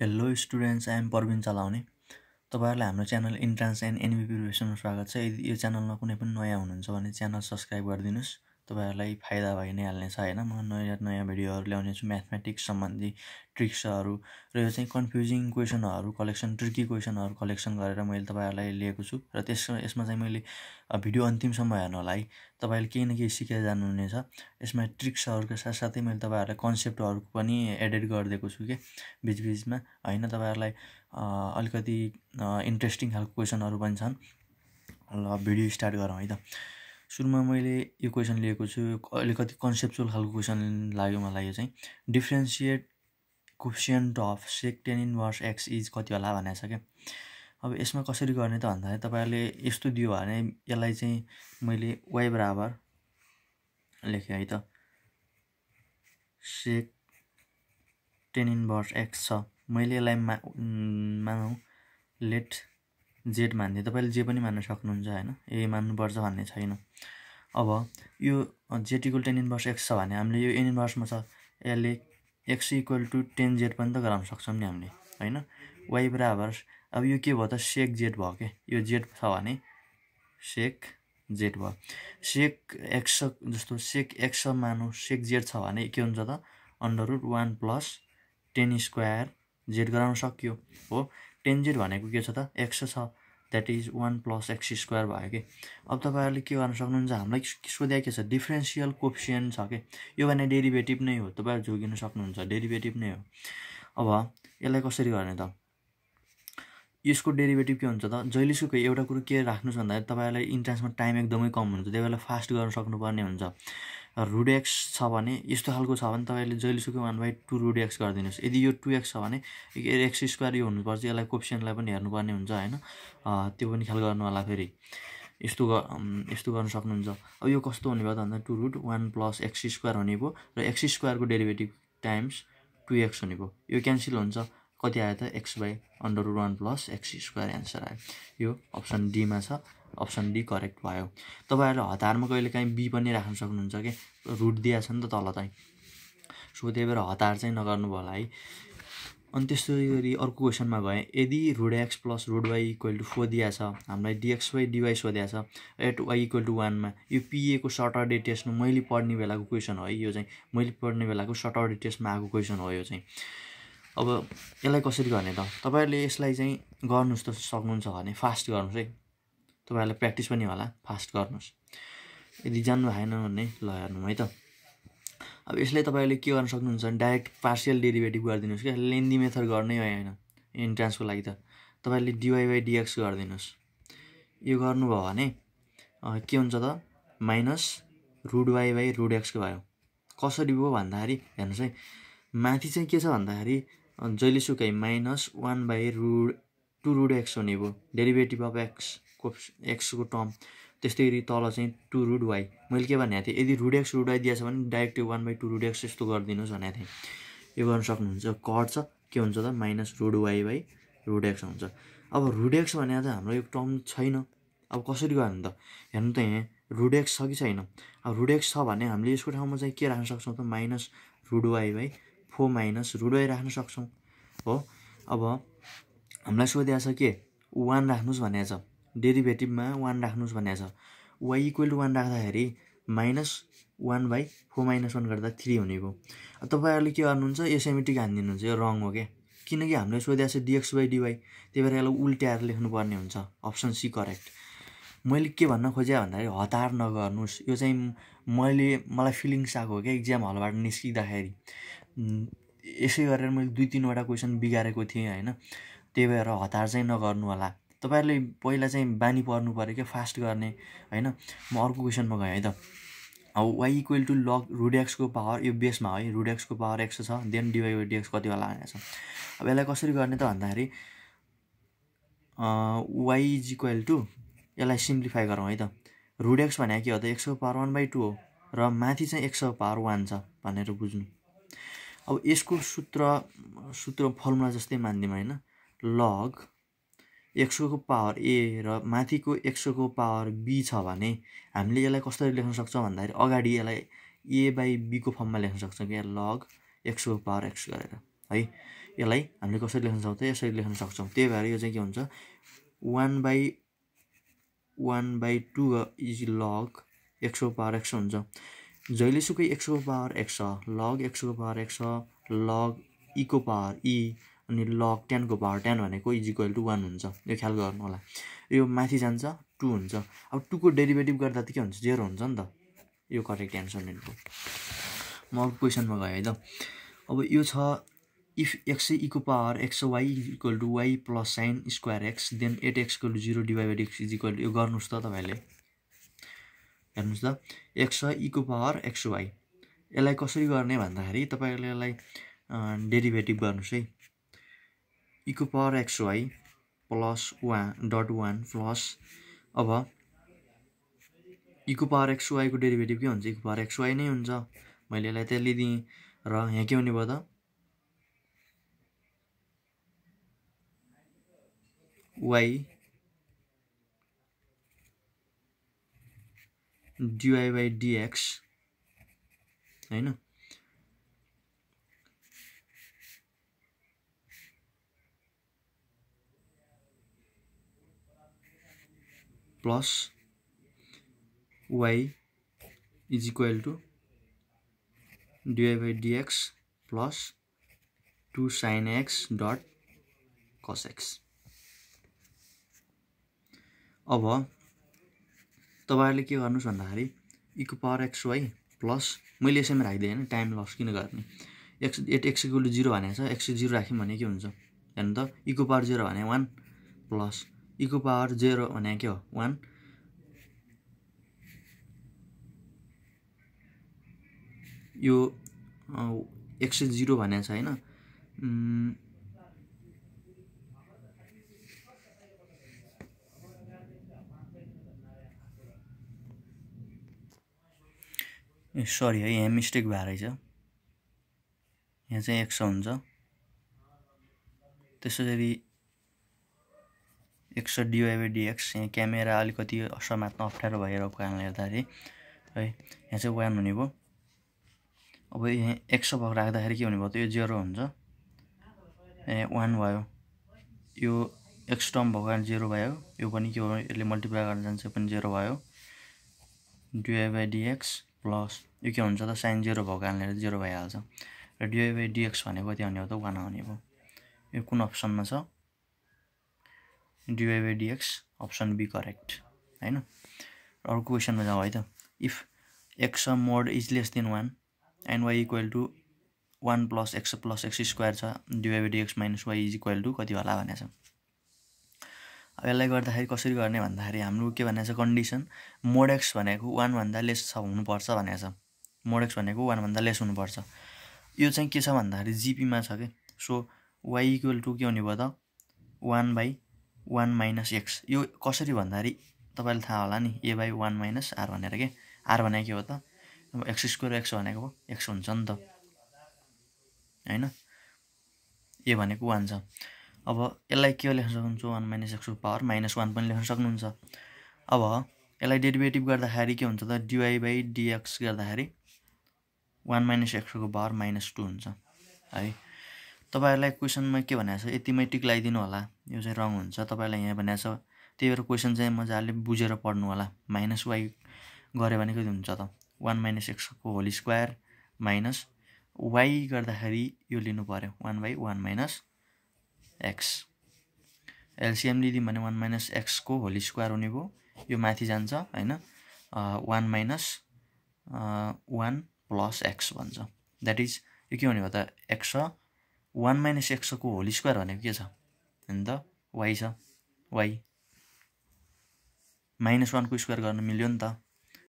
hello students I'm Praveen चलाउने तपाईँहरूलाई हाम्रो च्यानल इन्ट्रान्स एन्ड एनबी प्रिपरेसनमा स्वागत छ यदि यो च्यानलमा कुनै पनि नयाँ हुनुहुन्छ भने च्यानल सब्सक्राइब गरिदिनुहोस् तपाईँहरूलाई फाइदा भइ नै हाल्नेछ होइन म नयाँ नयाँ भिडियोहरू ल्याउने छु म्याथमेटिक्स सम्बन्धी ट्रिक्सहरू र यो चाहिँ कन्फ्युजिङ क्वेसनहरू कलेक्सन ट्रिकी क्वेसनहरू कलेक्सन गरेर मैले तपाईँहरूलाई लिएको छु र त्यस यसमा चाहिँ मैले भिडियो अन्तिमसम्म हेर्नु होला है तपाईँले केही न केही सिकेर जानुहुनेछ यसमा ट्रिक्सहरूको साथसाथै मैले तपाईँहरूलाई कन्सेप्टहरू पनि एडेड गरिदिएको छु कि बिचबिचमा होइन तपाईँहरूलाई अलिकति इन्ट्रेस्टिङ खालको क्वेसनहरू पनि छन् ल भिडियो स्टार्ट गरौँ है त सुरुमा मैले यो क्वेसन लिएको छु अलिकति कन्सेप्चुअल खालको क्वेसन लाग्यो मलाई यो चाहिँ differentiate quotient of sec tan in inverse X is कति होला भनेको छ क्या अब यसमा कसरी गर्ने त भन्दाखेरि तपाईँहरूले यस्तो दियो भने यसलाई चाहिँ मैले वाइ बराबर लेखेँ है त sec tan in inverse X छ मैले यसलाई मा मानौँ लेट जेड मान्ने तपाईँले जे पनि मान्न सक्नुहुन्छ होइन ए मान्नुपर्छ भन्ने छैन अब यो Z equal tan inverse X छ भने हामीले यो एन इन्भर्समा छ यसले X equal to tan Z पनि त गराउन सक्छौँ नि हामीले होइन वाइ बराबर अब यो के भयो त सेक जेड भयो क्या यो जेड छ भने सेक जेड भयो सेक एक्स जस्तो सेक एक्स मानौँ सेक जेड छ भने के हुन्छ त under root one plus tan square Z गराउन सकियो हो टेन्जेट भनेको के छ त एक्स छ that is one plus x square भयो कि अब तपाईँहरूले के गर्न सक्नुहुन्छ हामीलाई सोध्या के छ डिफ्रेन्सियल कोप्सियन छ कि यो भने डेरिभेटिभ नै हो तपाईँहरू जोगिन सक्नुहुन्छ डेरिभेटिभ नै हो अब यसलाई कसरी गर्ने त यसको डेरिभेटिभ के हुन्छ त जहिलेसुकै एउटा कुरो के राख्नुहोस् भन्दाखेरि तपाईँहरूलाई इन्ट्रान्समा टाइम एकदमै कम हुन्छ त्यही भएर फास्ट गर्न सक्नुपर्ने हुन्छ रुडेक्स छ भने यस्तो खालको छ भने तपाईँले जहिलेसुकै वान बाई टू रुडेक्स गरिदिनुहोस् यदि यो टु एक्स छ भने एक्स स्क्वायर यो हुनुपर्छ यसलाई कोप्सनलाई पनि हेर्नुपर्ने हुन्छ होइन त्यो पनि ख्याल गर्नु होला फेरि यस्तो यस्तो गर्न सक्नुहुन्छ अब यो कस्तो हुने भयो त भन्दा two root one plus x square हुने भयो र एक्स स्क्वायरको डेरिभेटिभ टाइम्स टु एक्स हुने भयो यो क्यान्सल हुन्छ कति आयो त X by under one plus x square answer आयो यो अप्सन डीमा छ अप्सन डी करेक्ट भयो तपाईँहरूले हतारमा कहिले काहीँ बी पनि राख्न सक्नुहुन्छ कि रुट दिएको छ नि त तल चाहिँ सो त्यही भएर हतार चाहिँ नगर्नु होला है अनि त्यस्तै गरी अर्को क्वेसनमा भए यदि root X plus root Y equal to four दिएछ छ हामीलाई डिएक्सवाई डिवाई सोध्या छ एट वाइ इक्वल टु वानमा यो पिएको सर्ट सटरडे टेस्टमा मैले पढ्ने बेलाको क्वेसन हो है यो चाहिँ मैले पढ्ने बेलाको सर्ट सटरडे टेस्टमा आएको क्वेसन हो यो चाहिँ अब यसलाई कसरी गर्ने त तपाईँहरूले यसलाई चाहिँ गर्नुहोस् त सक्नुहुन्छ भने फास्ट गर्नुहोस् है तपाईँहरूलाई प्र्याक्टिस पनि होला फास्ट गर्नुहोस् यदि जान्नु भएन भने ल हेर्नु है त अब यसलाई तपाईँले के गर्न सक्नुहुन्छ भने डाइरेक्ट पार्सियल डेरिभेटिभ गरिदिनुहोस् क्या लेन्दी मेथड गर्नै होइन इन्ट्रान्सको लागि त तपाईँले डिवाइवाई डिएक्स गरिदिनुहोस् यो गर्नुभयो भने के हुन्छ त minus root y by root एक्सको भयो कसरी भयो भन्दाखेरि हेर्नुहोस् है माथि चाहिँ के छ भन्दाखेरि जहिलेसुकै minus one by root two root x हुने भयो डेरिभेटिभ अफ एक्स एक्सको टर्म त्यस्तै गरी तल चाहिँ टु रुट वाइ मैले के भनेको थिएँ यदि रुट एक्स रुट वाइ दिएछ भने direct one by two root x यस्तो गरिदिनुहोस् भनेको थिएँ यो गर्न सक्नुहुन्छ कट छ के हुन्छ त minus root y by root x हुन्छ अब रुट एक्स भने त हाम्रो यो टर्म छैन अब कसरी गर्ने त हेर्नु त यहाँ रुट एक्स छ कि छैन अब रुट एक्स छ भने हामीले यसको ठाउँमा चाहिँ के राख्न सक्छौँ त minus root y by four minus root y राख्न सक्छौँ हो अब हामीलाई सोधिएको छ के वान राख्नुहोस् भनेको छ डेरिभेटिभमा वान राख्नुहोस् भनेको छ वाइ इक्वेल टु वान राख्दाखेरि minus one by four minus one गर्दा थ्री हुने भयो तपाईँहरूले के गर्नुहुन्छ एसेमेटिक हानिदिनुहुन्छ यो रङ हो क्या किनकि हामीले सोधेको छ डिएक्स बाई डिवाई त्यही भएर यसलाई उल्ट्याएर लेख्नुपर्ने हुन्छ अप्सन सी करेक्ट मैले के भन्न खोजेँ भन्दाखेरि हतार नगर्नुहोस् यो चाहिँ मैले मलाई फिलिङ्स आएको हो क्या इक्जाम हलबाट निस्किँदाखेरि यसै गरेर मैले दुई तिनवटा क्वेसन बिगारेको थिएँ होइन त्यही भएर हतार चाहिँ नगर्नु होला तपाईँहरूले पहिला चाहिँ बानी पर्नु पऱ्यो क्या फास्ट गर्ने होइन म अर्को क्वेसनमा गएँ है त अब वाइ इक्वेल टु लग रुडेक्सको पावर यो बेसमा है रुडेक्सको पावर एक्स छ देन डिवाई बाई डिएक्स कति होला छ अब यसलाई कसरी गर्ने त भन्दाखेरि वाइ इज इक्वेल टु यसलाई सिम्प्लिफाई गरौँ है त रुडेक्स भनेको के हो त एक्सको पावर वान बाई टू हो र माथि चाहिँ एक्सको पावर वान छ भनेर बुझ्नु अब यसको सूत्र सूत्र फर्मुला जस्तै मान्दिउँ होइन लग एक सौको पावर ए र माथिको एक सौको पावर बी छ भने हामीले यसलाई कसरी लेख्न सक्छौँ भन्दाखेरि अगाडि यसलाई ए बाई बीको फर्ममा लेख्न सक्छौँ कि लग एक सौको पावर एक्स गरेर है यसलाई हामीले कसरी लेख्न सक्छौँ यसरी लेख्न सक्छौँ त्यही भएर यो चाहिँ के हुन्छ one by one by two is log एक सयको पावर एक्स हुन्छ जहिलेसुकै एक सौको पावर एक्स छ लग एक सौको पावर एक्स छ लग इको पावर ई e अनि लग टेनको पावर टेन भनेको इज इक्वल टु वान हुन्छ यो ख्याल गर्नु होला यो माथि जान्छ टू हुन्छ अब टूको डेरिभेटिभ गर्दा त के हुन्छ जेरो हुन्छ नि त यो करेक्ट एन्सर मेरो म अब क्वेसनमा गएँ है त अब यो छ इफ एक्स इको power x y equal to y plus sine square x then at x equal to zero divide x is equal यो गर्नुहोस् त तपाईँहरूले हेर्नुहोस् त एक्स इको पावर एक्स वाइ यसलाई कसरी गर्ने भन्दाखेरि तपाईँहरूले यसलाई डेरिभेटिभ गर्नुहोस् है इको power x y plus one dot one plus अब इको पावर एक्स वाईको डेरिभेटिभ के हुन्छ इको पावर एक्स वाई नै हुन्छ मैले यसलाई त्यसले दिएँ र यहाँ के हुने भयो त वाई डिवाई बाई डिएक्स होइन plus y is equal to dy by dx plus two sine x dot cos x अब तपाईँहरूले के गर्नुहोस् भन्दाखेरि इको पावर एक्स वाइ प्लस मैले यसैमा राखिदिएँ होइन टाइम लस किन गर्ने x at x equal to zero भनेको छ एक्स जिरो राख्यौँ भने के हुन्छ हेर्नु त इको पावर जिरो भने वान प्लस इको पावर जेरो भने के हो वान यो एक सय जिरो भने छ होइन ए सरी है यहाँ मिस्टेक भएर रहेछ यहाँ चाहिँ एक्स हुन्छ त्यसै गरी एक्स डिएक्स यहाँ क्यामेरा अलिकति समात्न अप्ठ्यारो भएको कारणले हेर्दाखेरि है यहाँ चाहिँ वान हुने भयो अब यहाँ एक्स भएको राख्दाखेरि के हुने भयो त यो जेरो हुन्छ ए वान भयो यो एक्स टर्म भएको कारण जेरो भयो यो पनि के भयो यसले मल्टिप्लाई गर्न जान्छ पनि जेरो भयो डिवाइबाई डिएक्स प्लस यो के हुन्छ त साइन जेरो भएको कारणले जेरो भइहाल्छ र डिवाइबाई डिएक्स भनेको भयो त वान आउने भयो यो कुन अप्सनमा छ dy by dx option B correct होइन र अर्को क्वेसनमा जाउँ है त if x mod is less than one and y equal to one plus x plus x square छ dy by dx minus y is equal to कति होला भनेको छ अब यसलाई गर्दाखेरि कसरी गर्ने भन्दाखेरि हाम्रो के भनेको छ कन्डिसन मोडेक्स भनेको वानभन्दा लेस छ हुनुपर्छ भनेको छ मोडेक्स भनेको वानभन्दा लेस हुनुपर्छ यो चाहिँ के छ भन्दाखेरि जिपीमा छ कि सो वाइ इक्वेल टु के हुने भयो त one by one minus x यो कसरी भन्दाखेरि तपाईँलाई थाहा होला नि a by one minus r भनेर के आर भनेको के हो त अब एक्स स्क्वायर एक्स भनेको हो एक्स हुन्छ नि त होइन ए भनेको वान छ अब यसलाई के लेख्न सक्नुहुन्छ वान माइनस एक्सको पावर माइनस वान पनि लेख्न सक्नुहुन्छ अब यसलाई डेरिभेटिभ गर्दाखेरि के हुन्छ त डिवाई बाई डिएक्स गर्दाखेरि वान माइनस एक्सको पावर माइनस टू हुन्छ है तपाईँहरूलाई क्वेसनमा के भनेको छ यतिमै टिक लगाइदिनु होला यो चाहिँ रङ हुन्छ तपाईँलाई यहाँ भनेको छ त्यही भएर क्वेसन चाहिँ मजाले बुझेर पढ्नु होला माइनस वाइ गऱ्यो भने कति हुन्छ त वान माइनस एक्सको होल स्क्वायर माइनस वाइ गर्दाखेरि यो लिनु पऱ्यो one by one minus x LCM लिदिउँ भने वान माइनस एक्सको होल स्क्वायर हुने भयो यो माथि जान्छ होइन one minus one plus x भन्छ द्याट इज यो के हुने भयो त एक्स वान माइनस एक्सको होल स्क्वायर भनेको के छ अन्त वाइ छ वाइ माइनस वानको स्क्वायर गर्नु मिल्यो नि त